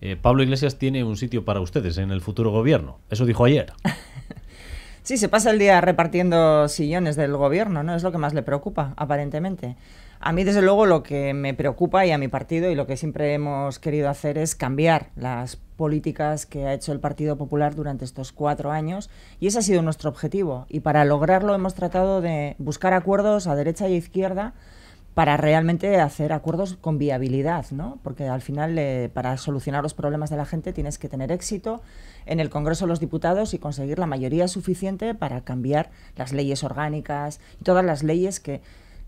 Eh, Pablo Iglesias tiene un sitio para ustedes en el futuro gobierno. Eso dijo ayer. sí, se pasa el día repartiendo sillones del gobierno, ¿no? Es lo que más le preocupa, aparentemente. A mí, desde luego, lo que me preocupa y a mi partido y lo que siempre hemos querido hacer es cambiar las políticas que ha hecho el Partido Popular durante estos cuatro años y ese ha sido nuestro objetivo. Y para lograrlo hemos tratado de buscar acuerdos a derecha y izquierda para realmente hacer acuerdos con viabilidad, ¿no? Porque al final, eh, para solucionar los problemas de la gente, tienes que tener éxito en el Congreso de los Diputados y conseguir la mayoría suficiente para cambiar las leyes orgánicas y todas las leyes que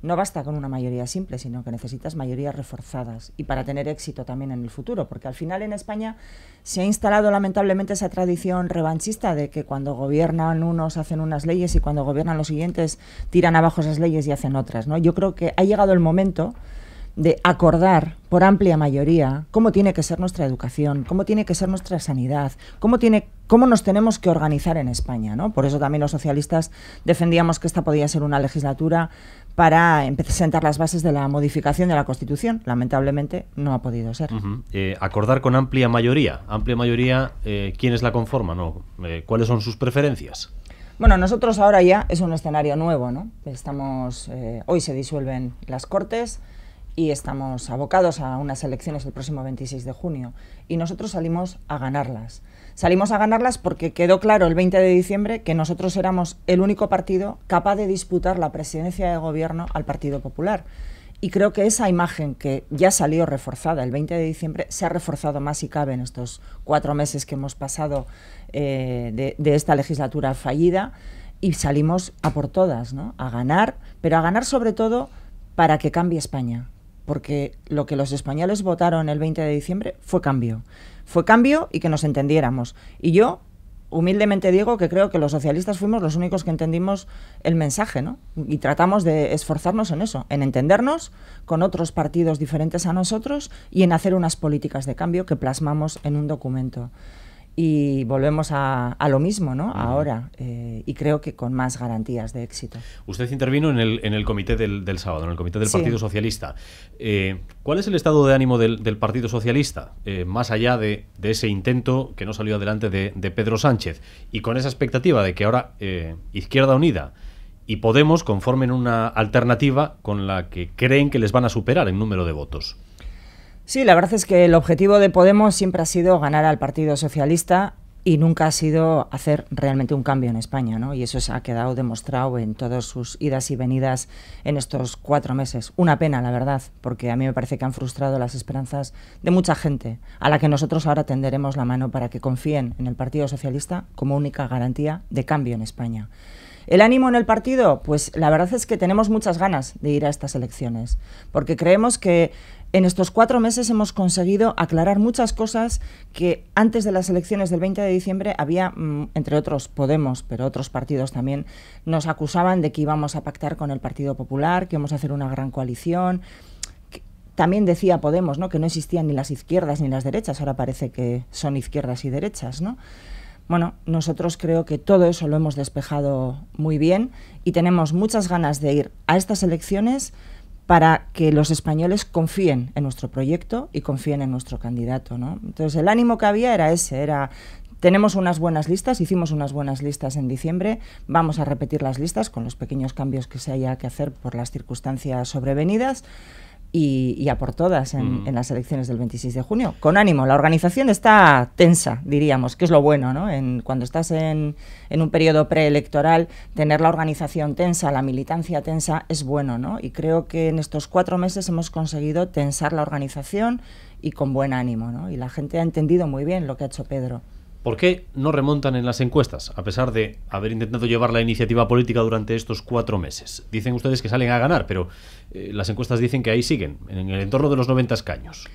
no basta con una mayoría simple, sino que necesitas mayorías reforzadas y para tener éxito también en el futuro, porque al final en España se ha instalado lamentablemente esa tradición revanchista de que cuando gobiernan unos hacen unas leyes y cuando gobiernan los siguientes tiran abajo esas leyes y hacen otras, ¿no? Yo creo que ha llegado el momento de acordar por amplia mayoría cómo tiene que ser nuestra educación, cómo tiene que ser nuestra sanidad, cómo, tiene, cómo nos tenemos que organizar en España. ¿no? Por eso también los socialistas defendíamos que esta podía ser una legislatura para em, sentar las bases de la modificación de la Constitución. Lamentablemente no ha podido ser. Eh, acordar con amplia mayoría. Amplia mayoría, eh, ¿quiénes la conforman? Eh, ¿Cuáles son sus preferencias? Bueno, nosotros ahora ya es un escenario nuevo, ¿no? Estamos, hoy se disuelven las Cortes, y estamos abocados a unas elecciones el próximo 26 de junio. Y nosotros salimos a ganarlas. Salimos a ganarlas porque quedó claro el 20 de diciembre que nosotros éramos el único partido capaz de disputar la presidencia de gobierno al Partido Popular. Y creo que esa imagen que ya salió reforzada el 20 de diciembre se ha reforzado más si cabe en estos cuatro meses que hemos pasado eh, de, esta legislatura fallida y salimos a por todas, ¿no? a ganar, pero a ganar sobre todo para que cambie España, porque lo que los españoles votaron el 20 de diciembre fue cambio. Fue cambio y que nos entendiéramos. Y yo humildemente digo que creo que los socialistas fuimos los únicos que entendimos el mensaje, ¿no? Y tratamos de esforzarnos en eso, en entendernos con otros partidos diferentes a nosotros y en hacer unas políticas de cambio que plasmamos en un documento. Y volvemos a, lo mismo, ¿no? Ahora. Eh, y creo que con más garantías de éxito. Usted intervino en el, comité del, sábado, en el comité del Partido Socialista. Eh, ¿Cuál es el estado de ánimo del, Partido Socialista, eh, más allá de, ese intento que no salió adelante de, de, Pedro Sánchez? Y con esa expectativa de que ahora eh, Izquierda Unida y Podemos conformen una alternativa con la que creen que les van a superar en número de votos. Sí, la verdad es que el objetivo de Podemos siempre ha sido ganar al Partido Socialista y nunca ha sido hacer realmente un cambio en España, ¿no? Y eso se ha quedado demostrado en todas sus idas y venidas en estos cuatro meses. Una pena, la verdad, porque a mí me parece que han frustrado las esperanzas de mucha gente, a la que nosotros ahora tenderemos la mano para que confíen en el Partido Socialista como única garantía de cambio en España. ¿El ánimo en el partido? Pues la verdad es que tenemos muchas ganas de ir a estas elecciones, porque creemos que en estos cuatro meses hemos conseguido aclarar muchas cosas que antes de las elecciones del 20 de diciembre había, mm, entre otros Podemos, pero otros partidos también, nos acusaban de que íbamos a pactar con el Partido Popular, que íbamos a hacer una gran coalición. También decía Podemos ¿no? que no existían ni las izquierdas ni las derechas, ahora parece que son izquierdas y derechas. ¿no? Bueno, nosotros creo que todo eso lo hemos despejado muy bien y tenemos muchas ganas de ir a estas elecciones para que los españoles confíen en nuestro proyecto y confíen en nuestro candidato. Entonces el ánimo que había era ese, era tenemos unas buenas listas, hicimos unas buenas listas en diciembre, vamos a repetir las listas con los pequeños cambios que se haya que hacer por las circunstancias sobrevenidas y, y, a por todas en, mm. las elecciones del 26 de junio. Con ánimo, la organización está tensa, diríamos, que es lo bueno, ¿no? cuando estás en, en un periodo preelectoral, tener la organización tensa, la militancia tensa, es bueno, ¿no? Y creo que en estos cuatro meses hemos conseguido tensar la organización y con buen ánimo, ¿no? Y la gente ha entendido muy bien lo que ha hecho Pedro. ¿Por qué no remontan en las encuestas, a pesar de haber intentado llevar la iniciativa política durante estos cuatro meses? Dicen ustedes que salen a ganar, pero eh, las encuestas dicen que ahí siguen, en el entorno de los 90 escaños.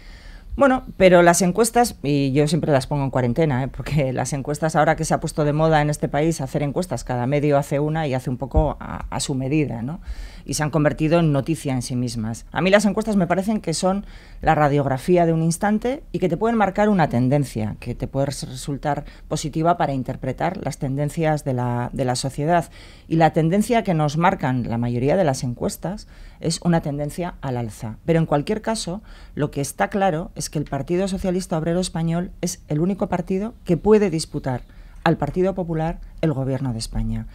Bueno, pero las encuestas, y yo siempre las pongo en cuarentena, ¿eh? porque las encuestas ahora que se ha puesto de moda en este país hacer encuestas, cada medio hace una y hace un poco a, su medida, ¿no? Y se han convertido en noticia en sí mismas. A mí las encuestas me parecen que son la radiografía de un instante y que te pueden marcar una tendencia, que te puede resultar positiva para interpretar las tendencias de la, de la sociedad. Y la tendencia que nos marcan la mayoría de las encuestas es una tendencia al alza. Pero en cualquier caso, lo que está claro es que el Partido Socialista Obrero Español es el único partido que puede disputar al Partido Popular el gobierno de España.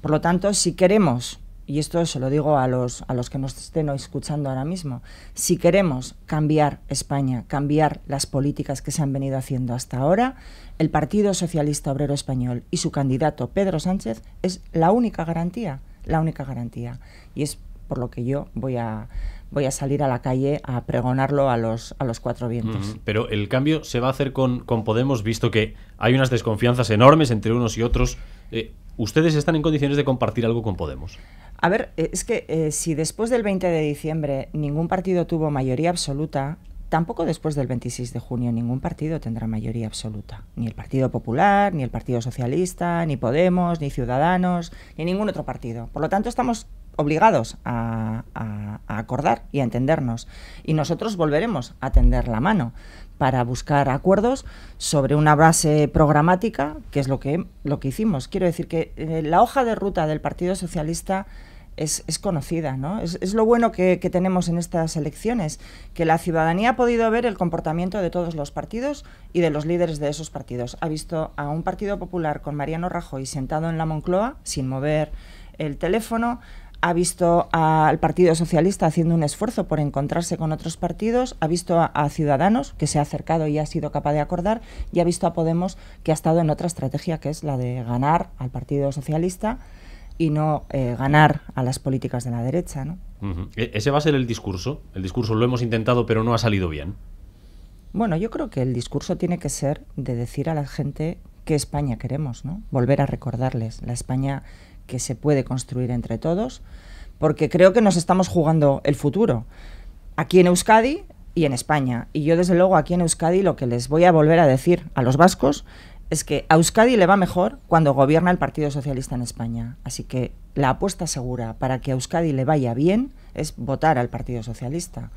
Por lo tanto, si queremos, y esto se lo digo a los, a los que nos estén escuchando ahora mismo, si queremos cambiar España, cambiar las políticas que se han venido haciendo hasta ahora, el Partido Socialista Obrero Español y su candidato Pedro Sánchez es la única garantía, la única garantía. Y es por lo que yo voy a voy a salir a la calle a pregonarlo a los, a los cuatro vientos. pero el cambio se va a hacer con, Podemos, visto que hay unas desconfianzas enormes entre unos y otros. Eh, ¿Ustedes están en condiciones de compartir algo con Podemos? A ver, eh, es que eh, si después del 20 de diciembre ningún partido tuvo mayoría absoluta, tampoco después del 26 de junio ningún partido tendrá mayoría absoluta. Ni el Partido Popular, ni el Partido Socialista, ni Podemos, ni Ciudadanos, ni ningún otro partido. Por lo tanto, estamos obligados a, acordar y a entendernos. Y nosotros volveremos a tender la mano para buscar acuerdos sobre una base programática, que es lo que, lo que hicimos. Quiero decir que eh, la hoja de ruta del Partido Socialista es, conocida, Es, lo bueno que, que, tenemos en estas elecciones, que la ciudadanía ha podido ver el comportamiento de todos los partidos y de los líderes de esos partidos. Ha visto a un Partido Popular con Mariano Rajoy sentado en la Moncloa, sin mover el teléfono, ha visto al Partido Socialista haciendo un esfuerzo por encontrarse con otros partidos, ha visto a, Ciudadanos, que se ha acercado y ha sido capaz de acordar, y ha visto a Podemos, que ha estado en otra estrategia, que es la de ganar al Partido Socialista y no eh, ganar a las políticas de la derecha. E, ese va a ser el discurso. El discurso lo hemos intentado, pero no ha salido bien. Bueno, yo creo que el discurso tiene que ser de decir a la gente qué España queremos, ¿no? Volver a recordarles la España que se puede construir entre todos, porque creo que nos estamos jugando el futuro. Aquí en Euskadi y en España. Y yo desde luego aquí en Euskadi lo que les voy a volver a decir a los vascos es que a Euskadi le va mejor cuando gobierna el Partido Socialista en España. Así que la apuesta segura para que a Euskadi le vaya bien es votar al Partido Socialista.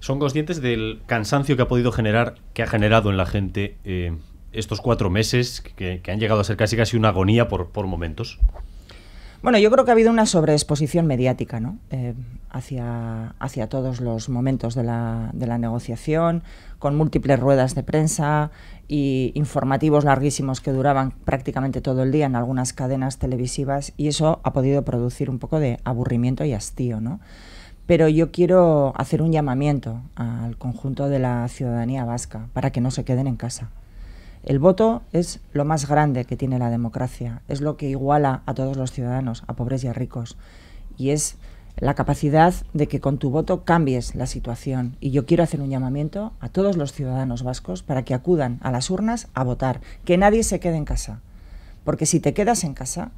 ¿Son conscientes del cansancio que ha podido generar, que ha generado en la gente eh, estos cuatro meses que, han llegado a ser casi casi una agonía por, momentos? Bueno, yo creo que ha habido una sobreexposición mediática eh, hacia, hacia todos los momentos de la, negociación, con múltiples ruedas de prensa y informativos larguísimos que duraban prácticamente todo el día en algunas cadenas televisivas y eso ha podido producir un poco de aburrimiento y hastío. Pero yo quiero hacer un llamamiento al conjunto de la ciudadanía vasca para que no se queden en casa. El voto es lo más grande que tiene la democracia, es lo que iguala a todos los ciudadanos, a pobres y a ricos, y es la capacidad de que con tu voto cambies la situación. Y yo quiero hacer un llamamiento a todos los ciudadanos vascos para que acudan a las urnas a votar, que nadie se quede en casa, porque si te quedas en casa,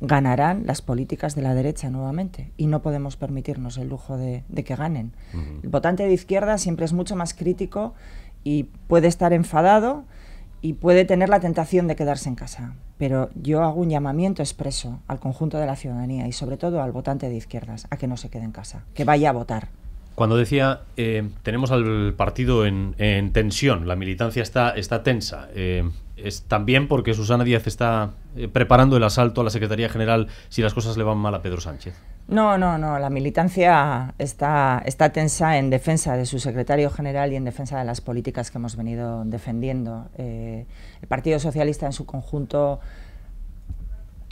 ganarán las políticas de la derecha nuevamente y no podemos permitirnos el lujo de, que ganen. El votante de izquierda siempre es mucho más crítico y puede estar enfadado y puede tener la tentación de quedarse en casa. Pero yo hago un llamamiento expreso al conjunto de la ciudadanía y sobre todo al votante de izquierdas a que no se quede en casa, que vaya a votar. Cuando decía, eh, tenemos al partido en, tensión, la militancia está, tensa, eh, también porque Susana Díaz está eh, preparando el asalto a la Secretaría General si las cosas le van mal a Pedro Sánchez. No, no, no. La militancia está, tensa en defensa de su secretario general y en defensa de las políticas que hemos venido defendiendo. Eh, el Partido Socialista en su conjunto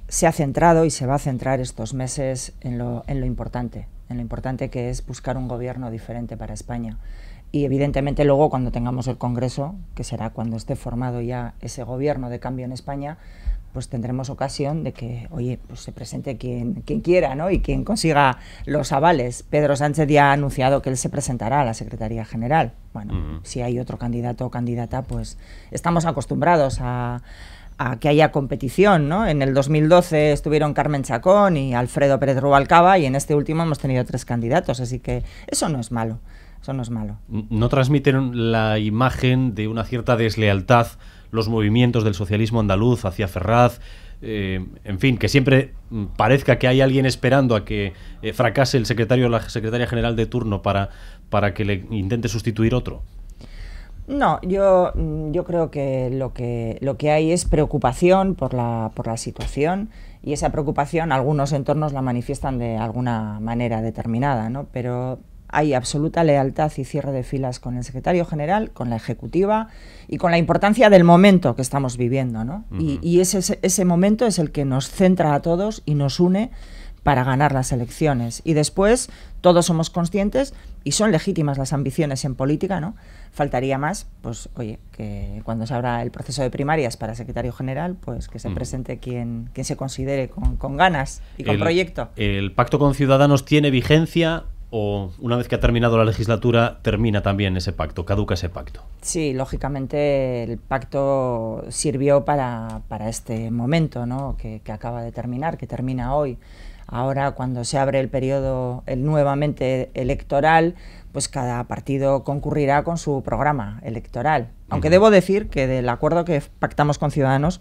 se ha centrado y se va a centrar estos meses en lo importante, en lo importante que es buscar un gobierno diferente para España. Y evidentemente luego cuando tengamos el Congreso, que será cuando esté formado ya ese gobierno de cambio en España, pues tendremos ocasión de que, oye, pues se presente quien, quien quiera, ¿no? Y quien consiga los avales. Pedro Sánchez ya ha anunciado que él se presentará a la Secretaría General. Bueno, si hay otro candidato o candidata, pues estamos acostumbrados a, a que haya competición, ¿no? En el 2012 estuvieron Carmen Chacón y Alfredo Pérez Rubalcaba y en este último hemos tenido tres candidatos, así que eso no es malo eso no es malo. ¿No transmiten la imagen de una cierta deslealtad los movimientos del socialismo andaluz hacia Ferraz? Eh, en fin, que siempre mm, parezca que hay alguien esperando a que eh, fracase el secretario o la secretaria general de turno para, para que le intente sustituir otro. No, yo, mm, yo creo que lo, que lo que hay es preocupación por la, por la situación y esa preocupación algunos entornos la manifiestan de alguna manera determinada, ¿no? pero hay absoluta lealtad y cierre de filas con el secretario general, con la ejecutiva y con la importancia del momento que estamos viviendo. ¿no? Y, ese, ese momento es el que nos centra a todos y nos une para ganar las elecciones. Y después todos somos conscientes y son legítimas las ambiciones en política, ¿no? Faltaría más, pues oye, que cuando se abra el proceso de primarias para secretario general, pues que se presente quien, quien se considere con, ganas y con proyecto. ¿El pacto con Ciudadanos tiene vigencia? o una vez que ha terminado la legislatura, termina también ese pacto, caduca ese pacto. Sí, lógicamente el pacto sirvió para, este momento ¿no? que, acaba de terminar, que termina hoy. Ahora, cuando se abre el periodo nuevamente electoral, pues cada partido concurrirá con su programa electoral. Aunque debo decir que del acuerdo que pactamos con Ciudadanos,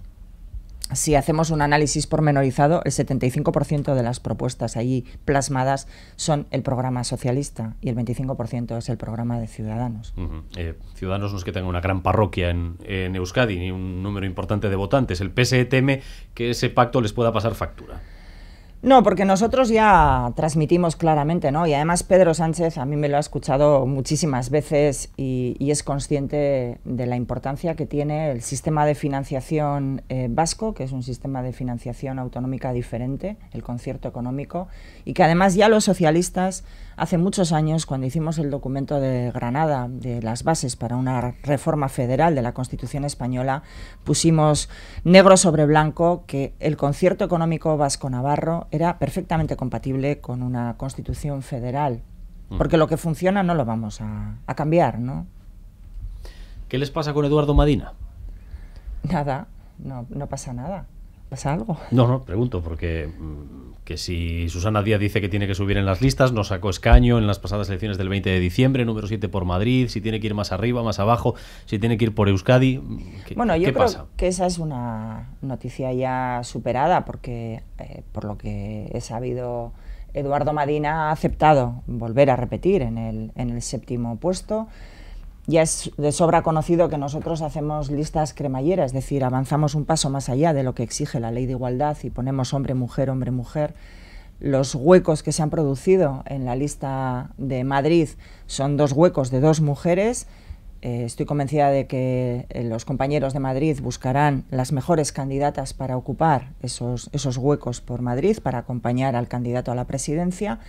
si hacemos un análisis pormenorizado, el 75% de las propuestas allí plasmadas son el programa socialista y el 25% es el programa de Ciudadanos. Eh, Ciudadanos no es que tenga una gran parroquia en, en Euskadi ni un número importante de votantes. El e teme que ese pacto les pueda pasar factura. No, porque nosotros ya transmitimos claramente, ¿no? Y además Pedro Sánchez a mí me lo ha escuchado muchísimas veces y, es consciente de la importancia que tiene el sistema de financiación eh, vasco, que es un sistema de financiación autonómica diferente, el concierto económico, y que además ya los socialistas Hace muchos años, cuando hicimos el documento de Granada de las bases para una reforma federal de la Constitución española, pusimos negro sobre blanco que el concierto económico vasco-navarro era perfectamente compatible con una Constitución federal, porque lo que funciona no lo vamos a, cambiar, ¿no? ¿Qué les pasa con Eduardo Madina? Nada, no pasa nada. ¿Pasa algo? No, no, pregunto, porque mm, que si Susana Díaz dice que tiene que subir en las listas, no sacó escaño en las pasadas elecciones del 20 de diciembre, número 7 por Madrid, si tiene que ir más arriba, más abajo, si tiene que ir por Euskadi, mm, bueno, yo creo que esa es una noticia ya superada, porque eh, por lo que he sabido, Eduardo Madina ha aceptado volver a repetir en el, en el séptimo puesto ya es de sobra conocido que nosotros hacemos listas cremalleras, es decir, avanzamos un paso más allá de lo que exige la ley de igualdad y ponemos hombre-mujer, hombre-mujer. Los huecos que se han producido en la lista de Madrid son dos huecos de dos mujeres. Eh, estoy convencida de que eh, los compañeros de Madrid buscarán las mejores candidatas para ocupar esos, esos huecos por Madrid, para acompañar al candidato a la presidencia.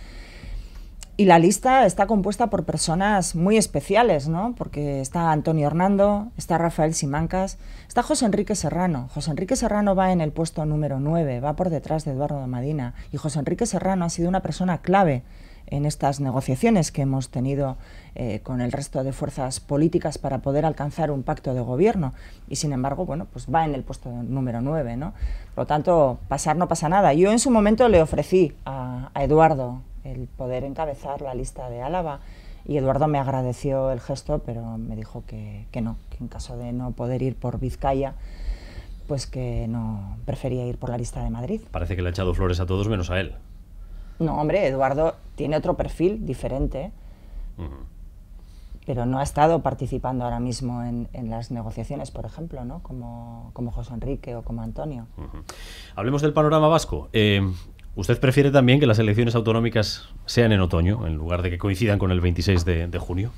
Y la lista está compuesta por personas muy especiales, ¿no? Porque está Antonio Hernando, está Rafael Simancas, está José Enrique Serrano. José Enrique Serrano va en el puesto número 9, va por detrás de Eduardo de Madina. Y José Enrique Serrano ha sido una persona clave en estas negociaciones que hemos tenido eh, con el resto de fuerzas políticas para poder alcanzar un pacto de gobierno. Y sin embargo, bueno, pues va en el puesto número 9, ¿no? Por lo tanto, pasar no pasa nada. Yo en su momento le ofrecí a Eduardo el poder encabezar la lista de Álava. Y Eduardo me agradeció el gesto, pero me dijo que, no, que en caso de no poder ir por Vizcaya, pues que no prefería ir por la lista de Madrid. Parece que le ha echado flores a todos menos a él. No, hombre, Eduardo tiene otro perfil diferente, pero no ha estado participando ahora mismo en, las negociaciones, por ejemplo, ¿no? como, como José Enrique o como Antonio. Hablemos del panorama vasco. Eh, Usted prefiere también que las elecciones autonómicas sean en otoño, en lugar de que coincidan con el 26 de, junio.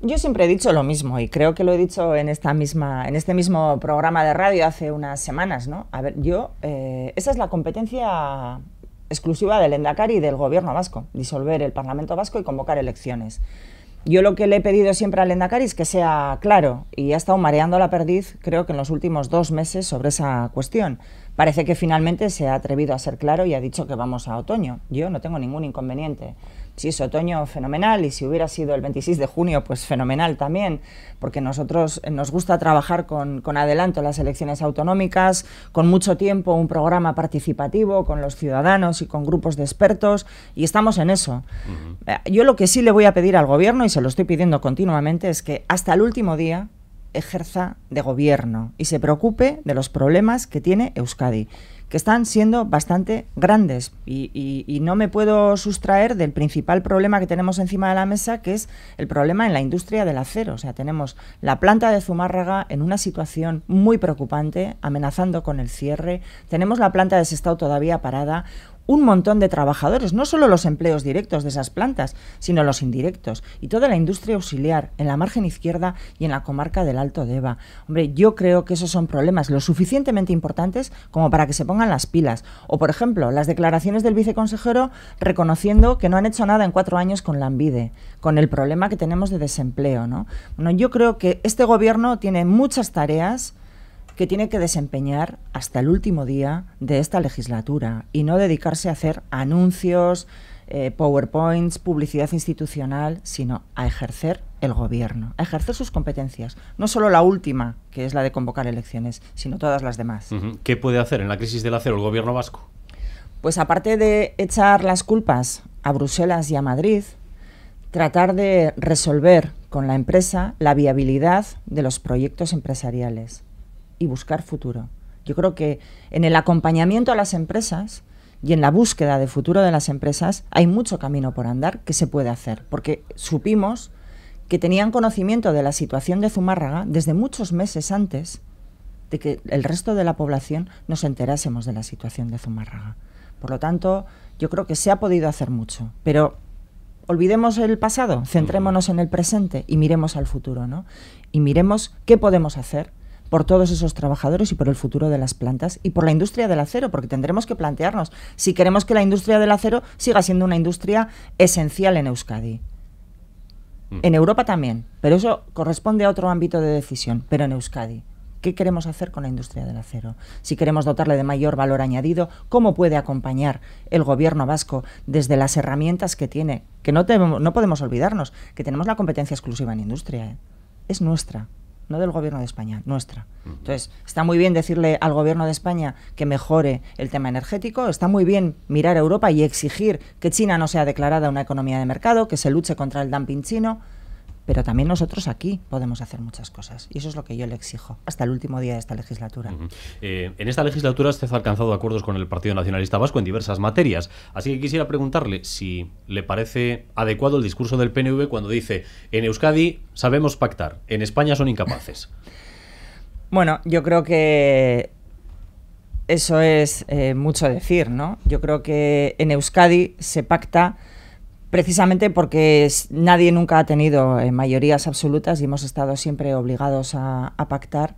Yo siempre he dicho lo mismo y creo que lo he dicho en, esta misma, en este mismo programa de radio hace unas semanas. ¿no? A ver, yo, eh, esa es la competencia exclusiva del Endacari y del gobierno vasco, disolver el Parlamento vasco y convocar elecciones. Yo lo que le he pedido siempre al Endacari es que sea claro y ha estado mareando la perdiz, creo que en los últimos dos meses, sobre esa cuestión. Parece que finalmente se ha atrevido a ser claro y ha dicho que vamos a otoño. Yo no tengo ningún inconveniente. Si es otoño, fenomenal, y si hubiera sido el 26 de junio, pues fenomenal también, porque nosotros eh, nos gusta trabajar con, adelanto las elecciones autonómicas, con mucho tiempo, un programa participativo con los ciudadanos y con grupos de expertos, y estamos en eso. Eh, yo lo que sí le voy a pedir al gobierno, y se lo estoy pidiendo continuamente, es que hasta el último día ejerza de gobierno y se preocupe de los problemas que tiene Euskadi están siendo bastante grandes y, no me puedo sustraer del principal problema que tenemos encima de la mesa, que es el problema en la industria del acero. O sea, tenemos la planta de Zumárraga en una situación muy preocupante, amenazando con el cierre, tenemos la planta de Sestao todavía parada, un montón de trabajadores, no solo los empleos directos de esas plantas, sino los indirectos y toda la industria auxiliar en la margen izquierda y en la comarca del Alto Deva. Hombre, yo creo que esos son problemas lo suficientemente importantes como para que se pongan las pilas. O, por ejemplo, las declaraciones del viceconsejero reconociendo que no han hecho nada en cuatro años con la con el problema que tenemos de desempleo. ¿no? Bueno, yo creo que este gobierno tiene muchas tareas que tiene que desempeñar hasta el último día de esta legislatura y no dedicarse a hacer anuncios, eh, PowerPoints, publicidad institucional, sino a ejercer el gobierno, a ejercer sus competencias. No solo la última, que es la de convocar elecciones, sino todas las demás. ¿Qué puede hacer en la crisis del acero el gobierno vasco? Pues aparte de echar las culpas a Bruselas y a Madrid, tratar de resolver con la empresa la viabilidad de los proyectos empresariales y buscar futuro. Yo creo que en el acompañamiento a las empresas y en la búsqueda de futuro de las empresas hay mucho camino por andar que se puede hacer, porque supimos que tenían conocimiento de la situación de Zumárraga desde muchos meses antes de que el resto de la población nos enterásemos de la situación de Zumárraga. Por lo tanto, yo creo que se ha podido hacer mucho, pero olvidemos el pasado, centrémonos en el presente y miremos al futuro, ¿no? Y miremos qué podemos hacer por todos esos trabajadores y por el futuro de las plantas y por la industria del acero, porque tendremos que plantearnos si queremos que la industria del acero siga siendo una industria esencial en Euskadi. Mm. En Europa también, pero eso corresponde a otro ámbito de decisión, pero en Euskadi. ¿Qué queremos hacer con la industria del acero? Si queremos dotarle de mayor valor añadido, ¿cómo puede acompañar el gobierno vasco desde las herramientas que tiene? Que no, no podemos olvidarnos que tenemos la competencia exclusiva en industria. ¿eh? Es nuestra no del gobierno de España, nuestra. Entonces, está muy bien decirle al gobierno de España que mejore el tema energético, está muy bien mirar a Europa y exigir que China no sea declarada una economía de mercado, que se luche contra el dumping chino, pero también nosotros aquí podemos hacer muchas cosas y eso es lo que yo le exijo hasta el último día de esta legislatura. Eh, en esta legislatura usted ha alcanzado acuerdos con el Partido Nacionalista Vasco en diversas materias, así que quisiera preguntarle si le parece adecuado el discurso del PNV cuando dice en Euskadi sabemos pactar, en España son incapaces. bueno, yo creo que eso es eh, mucho decir, ¿no? Yo creo que en Euskadi se pacta precisamente porque nadie nunca ha tenido eh, mayorías absolutas y hemos estado siempre obligados a, pactar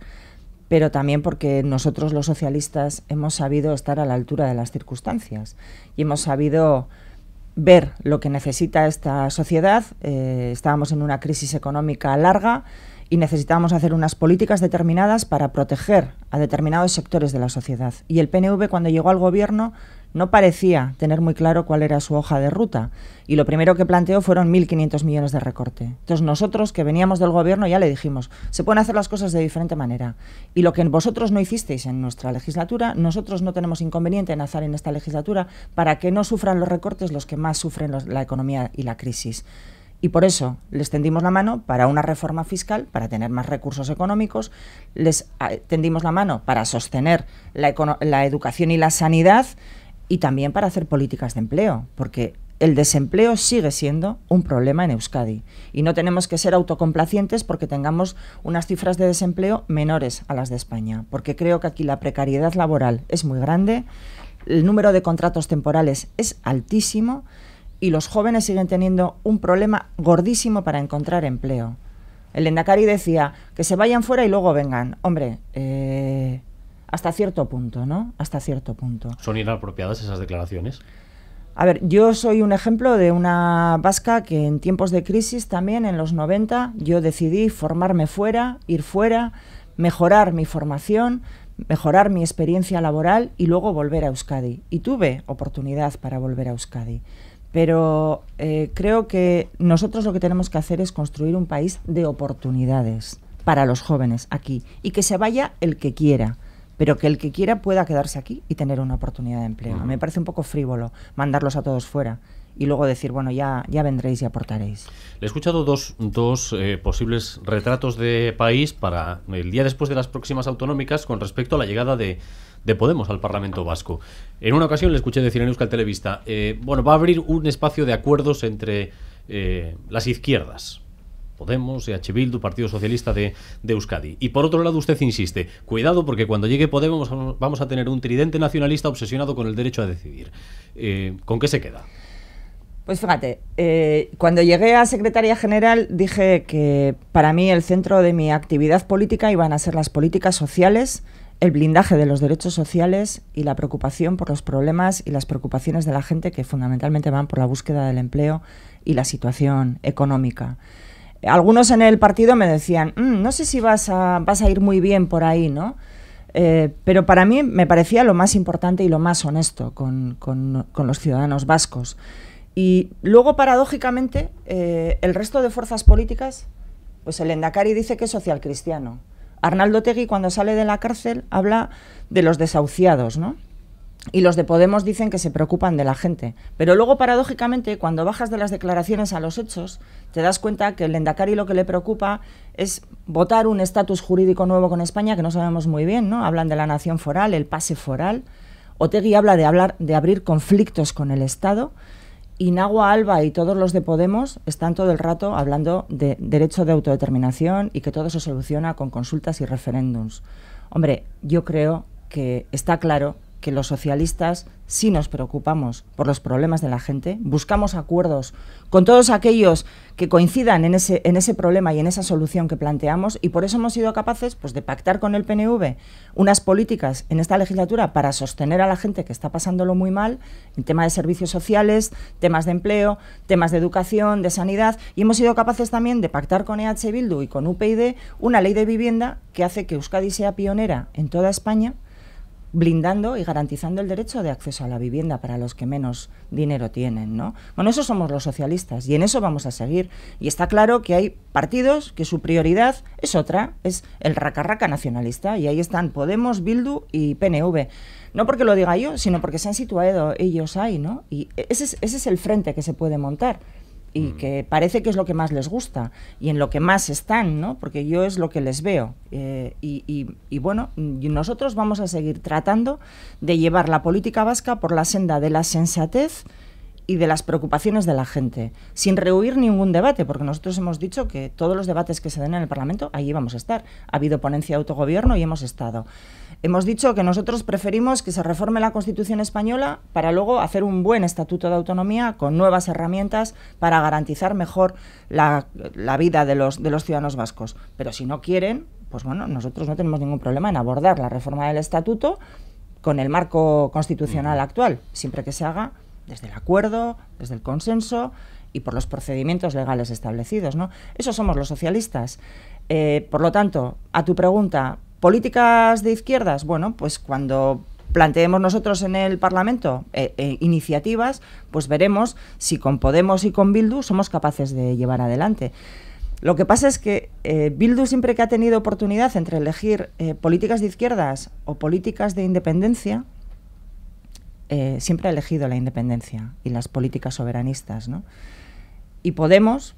pero también porque nosotros los socialistas hemos sabido estar a la altura de las circunstancias y hemos sabido ver lo que necesita esta sociedad. Eh, estábamos en una crisis económica larga, y necesitábamos hacer unas políticas determinadas para proteger a determinados sectores de la sociedad. Y el PNV cuando llegó al gobierno no parecía tener muy claro cuál era su hoja de ruta y lo primero que planteó fueron 1.500 millones de recorte. Entonces nosotros que veníamos del gobierno ya le dijimos, se pueden hacer las cosas de diferente manera y lo que vosotros no hicisteis en nuestra legislatura, nosotros no tenemos inconveniente en hacer en esta legislatura para que no sufran los recortes los que más sufren la economía y la crisis. Y por eso les tendimos la mano para una reforma fiscal, para tener más recursos económicos, les ah, tendimos la mano para sostener la, educación y la sanidad y también para hacer políticas de empleo, porque el desempleo sigue siendo un problema en Euskadi y no tenemos que ser autocomplacientes porque tengamos unas cifras de desempleo menores a las de España, porque creo que aquí la precariedad laboral es muy grande, el número de contratos temporales es altísimo y los jóvenes siguen teniendo un problema gordísimo para encontrar empleo. El Endacari decía que se vayan fuera y luego vengan. Hombre, eh, hasta cierto punto, ¿no? Hasta cierto punto. ¿Son inapropiadas esas declaraciones? A ver, yo soy un ejemplo de una vasca que en tiempos de crisis también, en los 90, yo decidí formarme fuera, ir fuera, mejorar mi formación, mejorar mi experiencia laboral y luego volver a Euskadi. Y tuve oportunidad para volver a Euskadi pero eh, creo que nosotros lo que tenemos que hacer es construir un país de oportunidades para los jóvenes aquí y que se vaya el que quiera pero que el que quiera pueda quedarse aquí y tener una oportunidad de empleo. Me parece un poco frívolo mandarlos a todos fuera y luego decir, bueno, ya, ya vendréis y aportaréis. Le he escuchado dos, dos eh, posibles retratos de país para el día después de las próximas autonómicas con respecto a la llegada de, de Podemos al Parlamento Vasco. En una ocasión le escuché decir en Euskal Televista, eh, bueno, va a abrir un espacio de acuerdos entre eh, las izquierdas. Podemos, EH Bildu, Partido Socialista de, de, Euskadi. Y por otro lado, usted insiste, cuidado porque cuando llegue Podemos vamos a tener un tridente nacionalista obsesionado con el derecho a decidir. ¿Con qué se queda? Pues fíjate, eh, cuando llegué a secretaria general dije que para mí el centro de mi actividad política iban a ser las políticas sociales, el blindaje de los derechos sociales y la preocupación por los problemas y las preocupaciones de la gente que fundamentalmente van por la búsqueda del empleo y la situación económica. Algunos en el partido me decían, mm, no sé si vas a, vas a ir muy bien por ahí, ¿no? Eh, pero para mí me parecía lo más importante y lo más honesto con, con los ciudadanos vascos. Y luego, paradójicamente, eh, el resto de fuerzas políticas, pues el Endacari dice que es social cristiano. Arnaldo Tegui, cuando sale de la cárcel, habla de los desahuciados, ¿no? Y los de Podemos dicen que se preocupan de la gente. Pero luego, paradójicamente, cuando bajas de las declaraciones a los hechos, te das cuenta que el Endacari lo que le preocupa es votar un estatus jurídico nuevo con España, que no sabemos muy bien, ¿no? Hablan de la nación foral, el pase foral. Otegui habla de, hablar, de abrir conflictos con el Estado. Inagua Alba y todos los de Podemos están todo el rato hablando de derecho de autodeterminación y que todo se soluciona con consultas y referéndums. Hombre, yo creo que está claro los socialistas sí nos preocupamos por los problemas de la gente, buscamos acuerdos con todos aquellos que coincidan en ese, en ese problema y en esa solución que planteamos y por eso hemos sido capaces pues, de pactar con el PNV unas políticas en esta legislatura para sostener a la gente que está pasándolo muy mal en tema de servicios sociales, temas de empleo, temas de educación, de sanidad y hemos sido capaces también de pactar con EH Bildu y con UPyD una ley de vivienda que hace que Euskadi sea pionera en toda España blindando y garantizando el derecho de acceso a la vivienda para los que menos dinero tienen, ¿no? Bueno, eso somos los socialistas y en eso vamos a seguir. Y está claro que hay partidos que su prioridad es otra, es el racarraca nacionalista y ahí están Podemos, Bildu y PNV. No porque lo diga yo, sino porque se han situado ellos ahí, ¿no? Y e-, ese es, ese es el frente que se puede montar y mm. que parece que es lo que más les gusta y en lo que más están, ¿no? Porque yo es lo que les veo. Eh, y, bueno, nosotros vamos a seguir tratando de llevar la política vasca por la senda de la sensatez, y de las preocupaciones de la gente, sin rehuir ningún debate, porque nosotros hemos dicho que todos los debates que se den en el Parlamento, allí vamos a estar. Ha habido ponencia de autogobierno y hemos estado. Hemos dicho que nosotros preferimos que se reforme la Constitución española para luego hacer un buen estatuto de autonomía con nuevas herramientas para garantizar mejor la, vida de los, de los ciudadanos vascos. Pero si no quieren, pues bueno, nosotros no tenemos ningún problema en abordar la reforma del estatuto con el marco constitucional actual, siempre que se haga desde el acuerdo, desde el consenso y por los procedimientos legales establecidos. ¿no? Eso somos los socialistas. Eh, por lo tanto, a tu pregunta, ¿políticas de izquierdas? Bueno, pues cuando planteemos nosotros en el Parlamento eh, eh, iniciativas, pues veremos si con Podemos y con Bildu somos capaces de llevar adelante. Lo que pasa es que Bildu siempre que ha tenido oportunidad entre elegir políticas de izquierdas o políticas de independencia, eh, siempre ha elegido la independencia y las políticas soberanistas. Y Podemos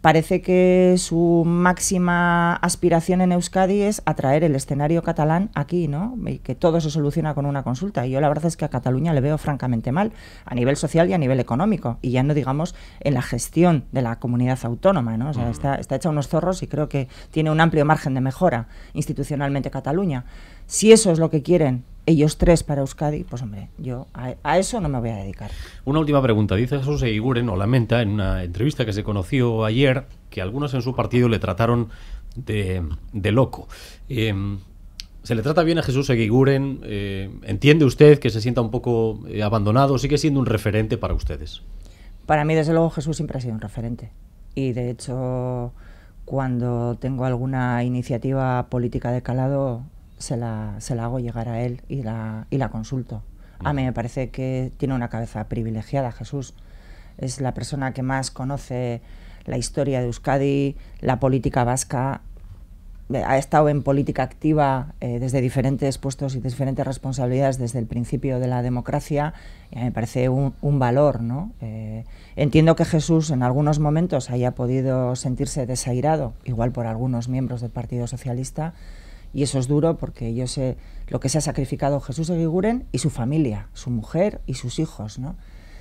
parece que su máxima aspiración en Euskadi es atraer el escenario catalán aquí, ¿no? Y que todo se soluciona con una consulta. Y yo la verdad es que a Cataluña le veo francamente mal, a nivel social y a nivel económico. Y ya no digamos en la gestión de la comunidad autónoma, ¿no? Mm. está, está hecha unos zorros y creo que tiene un amplio margen de mejora institucionalmente Cataluña. Si eso es lo que quieren ellos tres para Euskadi, pues hombre, yo a, eso no me voy a dedicar. Una última pregunta. Dice Jesús Eguiguren, o lamenta, en una entrevista que se conoció ayer, que algunos en su partido le trataron de, loco. Em, ¿Se le trata bien a Jesús Eguiguren? Eh, ¿Entiende usted que se sienta un poco eh, abandonado? ¿Sigue siendo un referente para ustedes? Para mí, desde luego, Jesús siempre ha sido un referente. Y de hecho, cuando tengo alguna iniciativa política de calado, se la, hago llegar a él y la, consulto. A mí me parece que tiene una cabeza privilegiada, Jesús. Es la persona que más conoce la historia de Euskadi, la política vasca. Eh, ha estado en política activa eh, desde diferentes puestos y diferentes responsabilidades desde el principio de la democracia y a mí me parece un, valor. ¿no? Eh, entiendo que Jesús en algunos momentos haya podido sentirse desairado, igual por algunos miembros del Partido Socialista, y eso es duro porque yo sé lo que se ha sacrificado Jesús Giguren y su familia, su mujer y sus hijos. ¿no?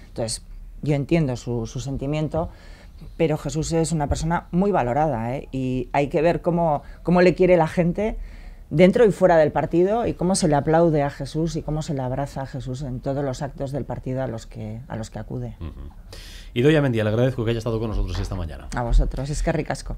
Entonces, yo entiendo su, sentimiento, pero Jesús es una persona muy valorada ¿eh? y hay que ver cómo, cómo le quiere la gente dentro y fuera del partido y cómo se le aplaude a Jesús y cómo se le abraza a Jesús en todos los actos del partido a los que, a los que acude. Y doy Y Doña Mendía, le agradezco que haya estado con nosotros esta mañana. A vosotros, es que ricasco.